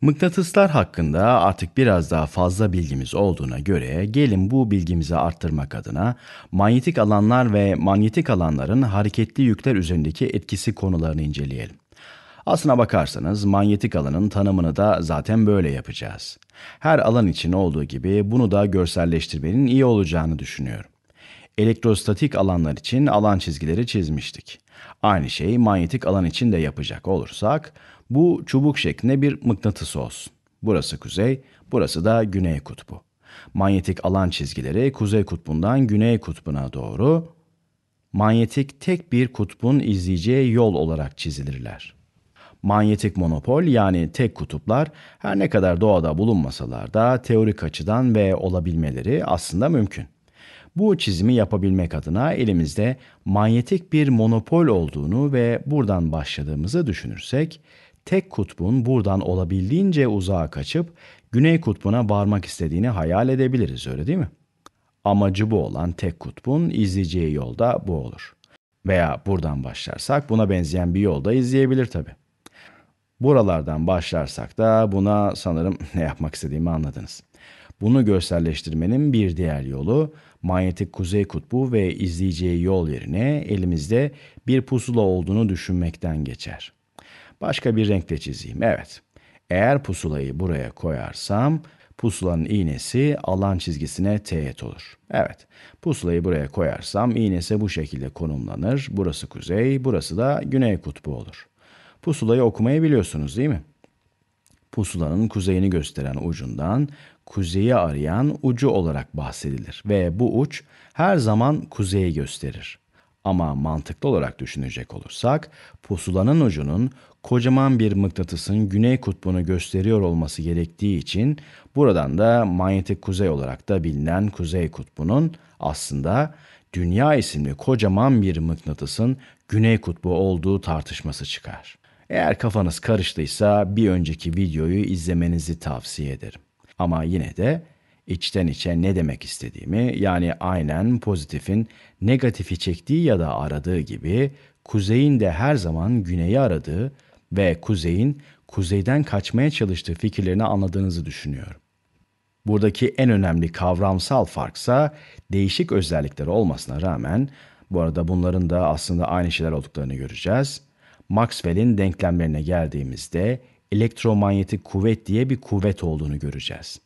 Mıknatıslar hakkında artık biraz daha fazla bilgimiz olduğuna göre gelin bu bilgimizi arttırmak adına manyetik alanlar ve manyetik alanların hareketli yükler üzerindeki etkisi konularını inceleyelim. Aslına bakarsanız manyetik alanın tanımını da zaten böyle yapacağız. Her alan için olduğu gibi bunu da görselleştirmenin iyi olacağını düşünüyorum. Elektrostatik alanlar için alan çizgileri çizmiştik. Aynı şeyi manyetik alan için de yapacak olursak bu çubuk şeklinde bir mıknatıs olsun. Burası kuzey, burası da güney kutbu. Manyetik alan çizgileri kuzey kutbundan güney kutbuna doğru manyetik tek bir kutbun izleyeceği yol olarak çizilirler. Manyetik monopol yani tek kutuplar her ne kadar doğada bulunmasalar da teorik açıdan ve olabilmeleri aslında mümkün. Bu çizimi yapabilmek adına elimizde manyetik bir monopol olduğunu ve buradan başladığımızı düşünürsek, tek kutbun buradan olabildiğince uzağa kaçıp güney kutbuna varmak istediğini hayal edebiliriz öyle değil mi? Amacı bu olan tek kutbun izleyeceği yolda bu olur. Veya buradan başlarsak buna benzeyen bir yolda izleyebilir tabi. Buralardan başlarsak da buna sanırım ne yapmak istediğimi anladınız. Bunu görselleştirmenin bir diğer yolu manyetik kuzey kutbu ve izleyeceği yol yerine elimizde bir pusula olduğunu düşünmekten geçer. Başka bir renkte çizeyim. Evet. Eğer pusulayı buraya koyarsam pusulanın iğnesi alan çizgisine teğet olur. Evet, pusulayı buraya koyarsam iğnesi bu şekilde konumlanır. Burası kuzey, burası da güney kutbu olur. Pusulayı okumayı biliyorsunuz değil mi? pusulanın kuzeyini gösteren ucundan kuzeyi arayan ucu olarak bahsedilir ve bu uç her zaman kuzeyi gösterir. Ama mantıklı olarak düşünecek olursak pusulanın ucunun kocaman bir mıknatısın güney kutbunu gösteriyor olması gerektiği için buradan da manyetik kuzey olarak da bilinen kuzey kutbunun aslında dünya isimli kocaman bir mıknatısın güney kutbu olduğu tartışması çıkar. Eğer kafanız karıştıysa bir önceki videoyu izlemenizi tavsiye ederim. Ama yine de içten içe ne demek istediğimi yani aynen pozitifin negatifi çektiği ya da aradığı gibi kuzeyin de her zaman güneyi aradığı ve kuzeyin kuzeyden kaçmaya çalıştığı fikirlerini anladığınızı düşünüyorum. Buradaki en önemli kavramsal farksa değişik özellikleri olmasına rağmen bu arada bunların da aslında aynı şeyler olduklarını göreceğiz. Maxwell'in denklemlerine geldiğimizde elektromanyetik kuvvet diye bir kuvvet olduğunu göreceğiz.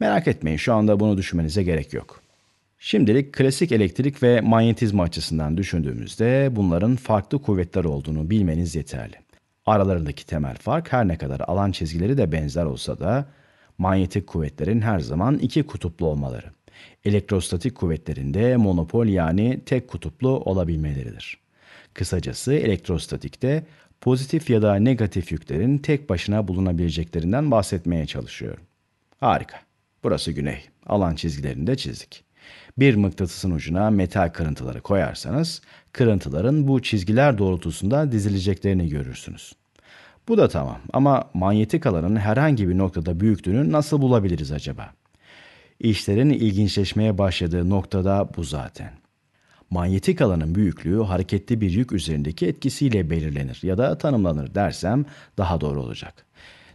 Merak etmeyin şu anda bunu düşünmenize gerek yok. Şimdilik klasik elektrik ve manyetizma açısından düşündüğümüzde bunların farklı kuvvetler olduğunu bilmeniz yeterli. Aralarındaki temel fark her ne kadar alan çizgileri de benzer olsa da manyetik kuvvetlerin her zaman iki kutuplu olmaları. Elektrostatik kuvvetlerin de monopol yani tek kutuplu olabilmeleridir. Kısacası elektrostatikte pozitif ya da negatif yüklerin tek başına bulunabileceklerinden bahsetmeye çalışıyorum. Harika. Burası güney. Alan çizgilerini de çizdik. Bir mıknatısın ucuna metal kırıntıları koyarsanız kırıntıların bu çizgiler doğrultusunda dizileceklerini görürsünüz. Bu da tamam ama manyetik alanın herhangi bir noktada büyüklüğünü nasıl bulabiliriz acaba? İşlerin ilginçleşmeye başladığı noktada bu zaten manyetik alanın büyüklüğü hareketli bir yük üzerindeki etkisiyle belirlenir ya da tanımlanır dersem daha doğru olacak.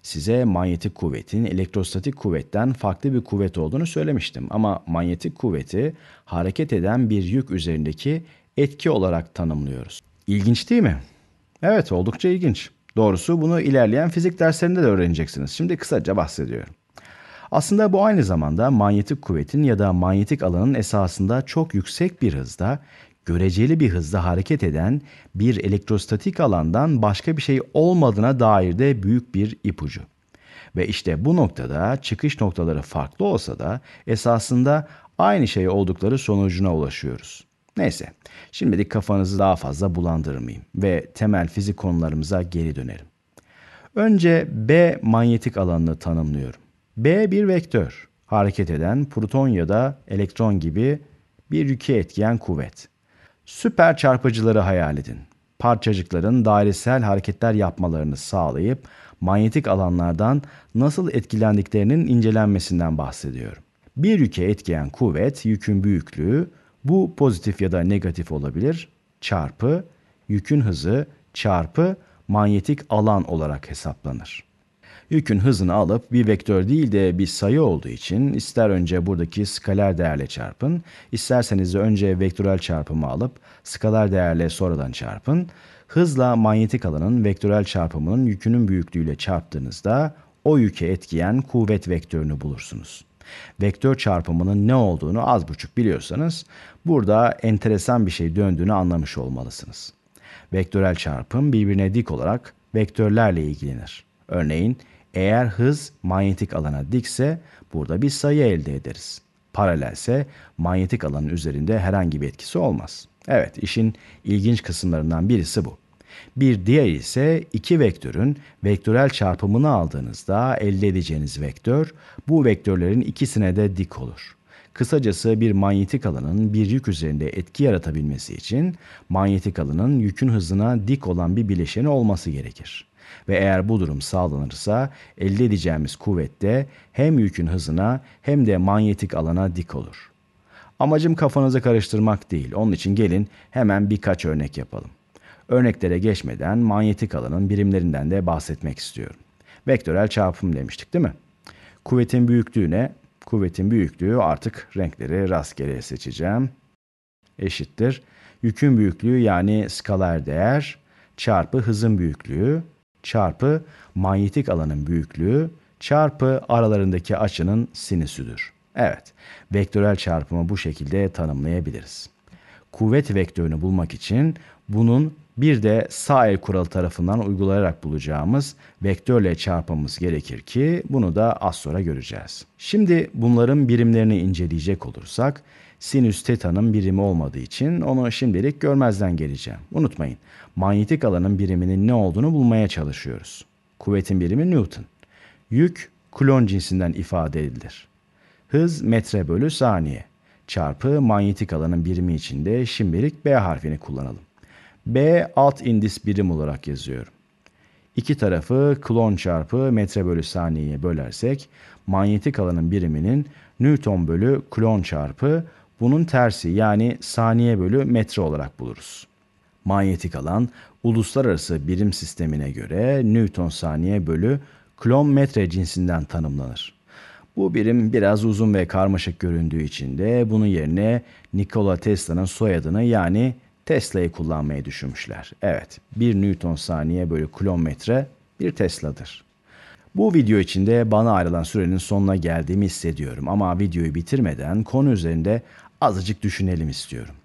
Size manyetik kuvvetin elektrostatik kuvvetten farklı bir kuvvet olduğunu söylemiştim ama manyetik kuvveti hareket eden bir yük üzerindeki etki olarak tanımlıyoruz. İlginç değil mi? Evet, oldukça ilginç. Doğrusu bunu ilerleyen fizik derslerinde de öğreneceksiniz. Şimdi kısaca bahsediyorum. Aslında bu aynı zamanda manyetik kuvvetin ya da manyetik alanın esasında çok yüksek bir hızda, göreceli bir hızda hareket eden bir elektrostatik alandan başka bir şey olmadığına dair de büyük bir ipucu. Ve işte bu noktada çıkış noktaları farklı olsa da esasında aynı şey oldukları sonucuna ulaşıyoruz. Neyse, şimdilik kafanızı daha fazla bulandırmayayım ve temel fizik konularımıza geri dönelim. Önce B manyetik alanını tanımlıyorum. B bir vektör. Hareket eden proton ya da elektron gibi bir yükü etkiyen kuvvet. Süper çarpıcıları hayal edin. Parçacıkların dairesel hareketler yapmalarını sağlayıp manyetik alanlardan nasıl etkilendiklerinin incelenmesinden bahsediyorum. Bir yüke etkiyen kuvvet yükün büyüklüğü bu pozitif ya da negatif olabilir çarpı yükün hızı çarpı manyetik alan olarak hesaplanır yükün hızını alıp bir vektör değil de bir sayı olduğu için ister önce buradaki skaler değerle çarpın, isterseniz de önce vektörel çarpımı alıp skaler değerle sonradan çarpın. Hızla manyetik alanın vektörel çarpımının yükünün büyüklüğüyle çarptığınızda o yüke etkiyen kuvvet vektörünü bulursunuz. Vektör çarpımının ne olduğunu az buçuk biliyorsanız burada enteresan bir şey döndüğünü anlamış olmalısınız. Vektörel çarpım birbirine dik olarak vektörlerle ilgilenir. Örneğin eğer hız manyetik alana dikse burada bir sayı elde ederiz. Paralelse manyetik alanın üzerinde herhangi bir etkisi olmaz. Evet işin ilginç kısımlarından birisi bu. Bir diğer ise iki vektörün vektörel çarpımını aldığınızda elde edeceğiniz vektör bu vektörlerin ikisine de dik olur. Kısacası bir manyetik alanın bir yük üzerinde etki yaratabilmesi için manyetik alanın yükün hızına dik olan bir bileşeni olması gerekir. Ve eğer bu durum sağlanırsa elde edeceğimiz kuvvette hem yükün hızına hem de manyetik alana dik olur. Amacım kafanızı karıştırmak değil. Onun için gelin hemen birkaç örnek yapalım. Örneklere geçmeden manyetik alanın birimlerinden de bahsetmek istiyorum. Vektörel çarpım demiştik değil mi? Kuvvetin büyüklüğüne, kuvvetin büyüklüğü artık renkleri rastgele seçeceğim. Eşittir. Yükün büyüklüğü yani skalar değer çarpı hızın büyüklüğü çarpı manyetik alanın büyüklüğü çarpı aralarındaki açının sinüsüdür. Evet, vektörel çarpımı bu şekilde tanımlayabiliriz. Kuvvet vektörünü bulmak için bunun bir de sağ el kuralı tarafından uygulayarak bulacağımız vektörle çarpmamız gerekir ki bunu da az sonra göreceğiz. Şimdi bunların birimlerini inceleyecek olursak sinüs teta'nın birimi olmadığı için onu şimdilik görmezden geleceğim. Unutmayın, manyetik alanın biriminin ne olduğunu bulmaya çalışıyoruz. Kuvvetin birimi Newton. Yük klon cinsinden ifade edilir. Hız metre bölü saniye çarpı manyetik alanın birimi içinde şimdilik B harfini kullanalım. B alt indis birim olarak yazıyorum. İki tarafı klon çarpı metre bölü saniyeye bölersek manyetik alanın biriminin Newton bölü klon çarpı bunun tersi yani saniye bölü metre olarak buluruz. Manyetik alan uluslararası birim sistemine göre Newton saniye bölü kilometre cinsinden tanımlanır. Bu birim biraz uzun ve karmaşık göründüğü için de bunun yerine Nikola Tesla'nın soyadını yani Tesla'yı kullanmayı düşünmüşler. Evet, 1 Newton saniye bölü kilometre bir Tesla'dır. Bu video içinde bana ayrılan sürenin sonuna geldiğimi hissediyorum ama videoyu bitirmeden konu üzerinde azıcık düşünelim istiyorum.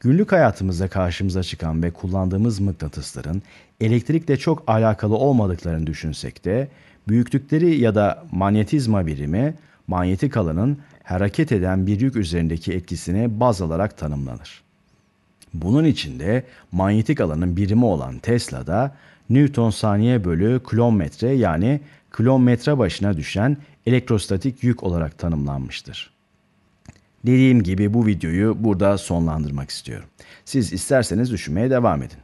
Günlük hayatımızda karşımıza çıkan ve kullandığımız mıknatısların elektrikle çok alakalı olmadıklarını düşünsek de büyüklükleri ya da manyetizma birimi manyetik alanın hareket eden bir yük üzerindeki etkisine baz alarak tanımlanır. Bunun içinde manyetik alanın birimi olan Tesla'da Newton saniye bölü kilometre yani kilometre başına düşen elektrostatik yük olarak tanımlanmıştır. Dediğim gibi bu videoyu burada sonlandırmak istiyorum. Siz isterseniz düşünmeye devam edin.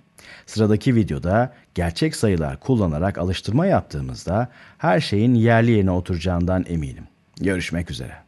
Sıradaki videoda gerçek sayılar kullanarak alıştırma yaptığımızda her şeyin yerli yerine oturacağından eminim. Görüşmek üzere.